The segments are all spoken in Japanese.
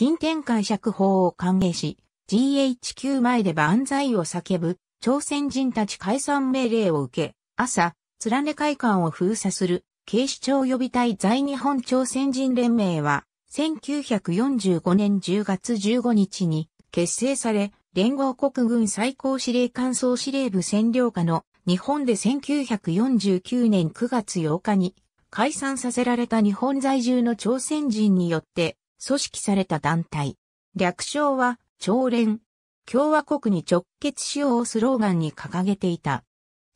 近天会釈法を歓迎し、GHQ 前で万歳を叫ぶ、朝鮮人たち解散命令を受け、朝、連ね会館を封鎖する、警視庁予備隊在日本朝鮮人連盟は、1945年10月15日に結成され、連合国軍最高司令官総司令部占領下の日本で1949年9月8日に解散させられた日本在住の朝鮮人によって組織された団体。略称は、朝連。共和国に直結しようをスローガンに掲げていた。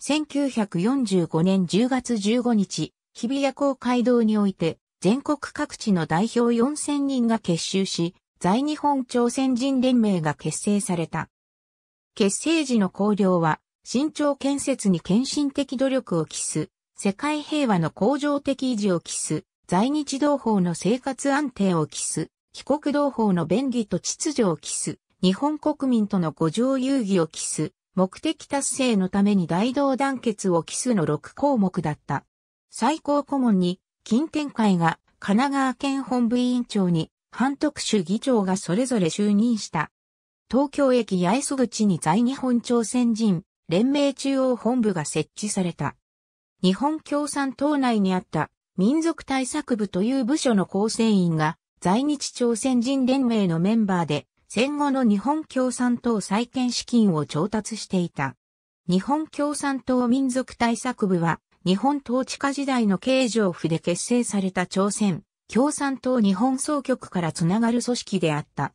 1945年10月15日、日比谷公会堂において、全国各地の代表4000人が結集し、在日本朝鮮人連盟が結成された。結成時の綱領は、新朝建設に献身的努力を期す、世界平和の向上的維持を期す、在日同胞の生活安定を期す、帰国同胞の便宜と秩序を期す、日本国民との五条遊戯を期す、目的達成のために大同団結を期すの6項目だった。最高顧問に、近天会が神奈川県本部委員長に、反特殊議長がそれぞれ就任した。東京駅八重洲口に在日本朝鮮人連盟中央本部が設置された。日本共産党内にあった民族対策部という部署の構成員が、在日朝鮮人連盟のメンバーで、戦後の日本共産党再建資金を調達していた。日本共産党民族対策部は、日本統治下時代の経常府で結成された朝鮮、共産党日本総局からつながる組織であった。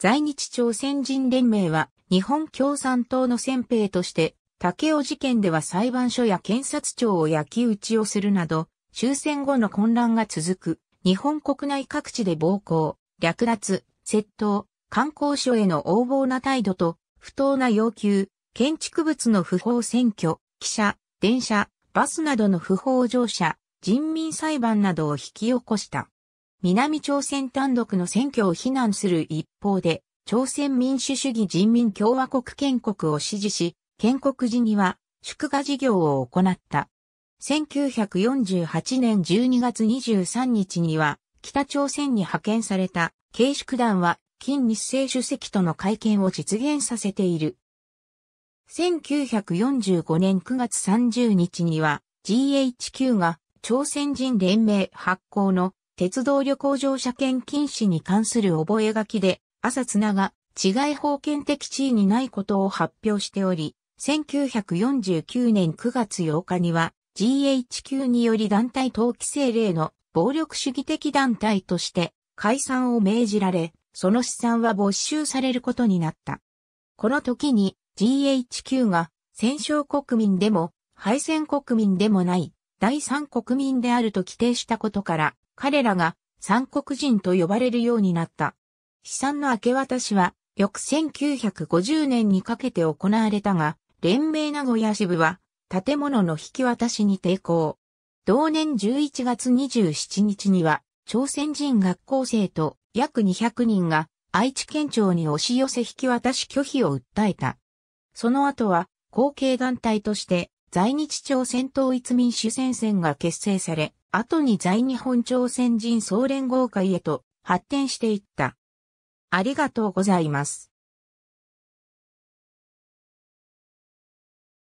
在日朝鮮人連盟は、日本共産党の先兵として、竹尾事件では裁判所や検察庁を焼き打ちをするなど、終戦後の混乱が続く、日本国内各地で暴行、略奪、窃盗、観光所への横暴な態度と、不当な要求、建築物の不法占拠、汽車、電車、バスなどの不法乗車、人民裁判などを引き起こした。南朝鮮単独の選挙を非難する一方で、朝鮮民主主義人民共和国建国を支持し、建国時には、祝賀事業を行った。1948年12月23日には、北朝鮮に派遣された、慶祝団は、金日成主席との会見を実現させている。1945年9月30日には、GHQ が、朝鮮人連盟発行の鉄道旅行乗車券禁止に関する覚書で、朝綱が治外法権的地位にないことを発表しており、1949年9月8日には GHQ により団体登記制令の暴力主義的団体として解散を命じられ、その資産は没収されることになった。この時に GHQ が戦勝国民でも敗戦国民でもない第三国民であると規定したことから彼らが三国人と呼ばれるようになった。資産の明け渡しは翌1950年にかけて行われたが、連盟名古屋支部は建物の引き渡しに抵抗。同年11月27日には、朝鮮人学校生と約200人が愛知県庁に押し寄せ引き渡し拒否を訴えた。その後は、後継団体として、在日朝鮮統一民主戦線が結成され、後に在日本朝鮮人総連合会へと発展していった。ありがとうございます。